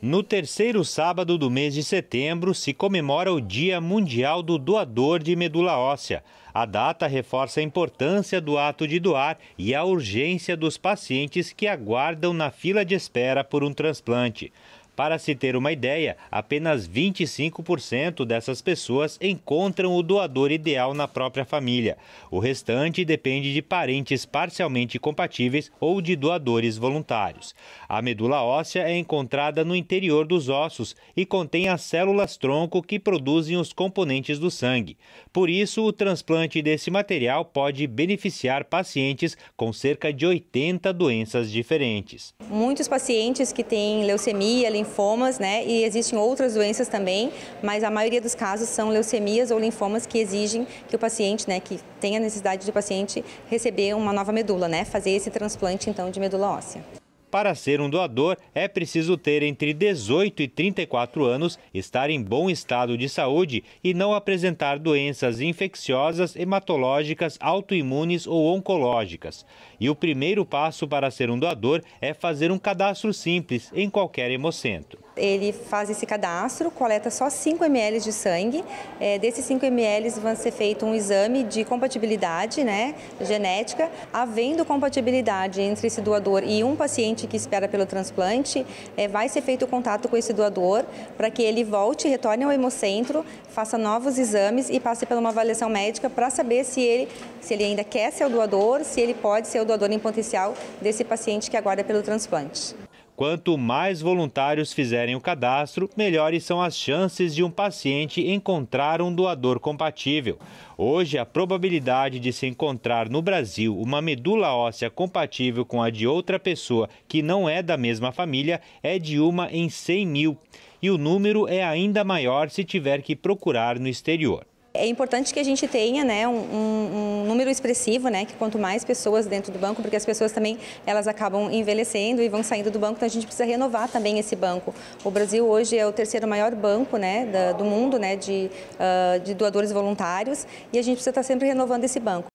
No terceiro sábado do mês de setembro se comemora o Dia Mundial do Doador de Medula Óssea. A data reforça a importância do ato de doar e a urgência dos pacientes que aguardam na fila de espera por um transplante. Para se ter uma ideia, apenas 25% dessas pessoas encontram o doador ideal na própria família. O restante depende de parentes parcialmente compatíveis ou de doadores voluntários. A medula óssea é encontrada no interior dos ossos e contém as células tronco que produzem os componentes do sangue. Por isso, o transplante desse material pode beneficiar pacientes com cerca de 80 doenças diferentes. Muitos pacientes que têm leucemia, linfoma, linfomas, né? E existem outras doenças também, mas a maioria dos casos são leucemias ou linfomas que exigem que o paciente, né, que tenha necessidade do paciente receber uma nova medula, né? Fazer esse transplante então de medula óssea para ser um doador, é preciso ter entre 18 e 34 anos, estar em bom estado de saúde e não apresentar doenças infecciosas, hematológicas, autoimunes ou oncológicas. E o primeiro passo para ser um doador é fazer um cadastro simples em qualquer hemocentro ele faz esse cadastro, coleta só 5 ml de sangue. É, desses 5 ml vai ser feito um exame de compatibilidade né, genética. Havendo compatibilidade entre esse doador e um paciente que espera pelo transplante, é, vai ser feito o contato com esse doador para que ele volte, retorne ao hemocentro, faça novos exames e passe por uma avaliação médica para saber se ele, se ele ainda quer ser o doador, se ele pode ser o doador em potencial desse paciente que aguarda pelo transplante. Quanto mais voluntários fizerem o cadastro, melhores são as chances de um paciente encontrar um doador compatível. Hoje, a probabilidade de se encontrar no Brasil uma medula óssea compatível com a de outra pessoa que não é da mesma família é de uma em 100 mil. E o número é ainda maior se tiver que procurar no exterior. É importante que a gente tenha né, um, um, número expressivo, né, que quanto mais pessoas dentro do banco, porque as pessoas também elas acabam envelhecendo e vão saindo do banco, então a gente precisa renovar também esse banco. O Brasil hoje é o terceiro maior banco né, da, do mundo né, de, uh, de doadores voluntários e a gente precisa estar sempre renovando esse banco.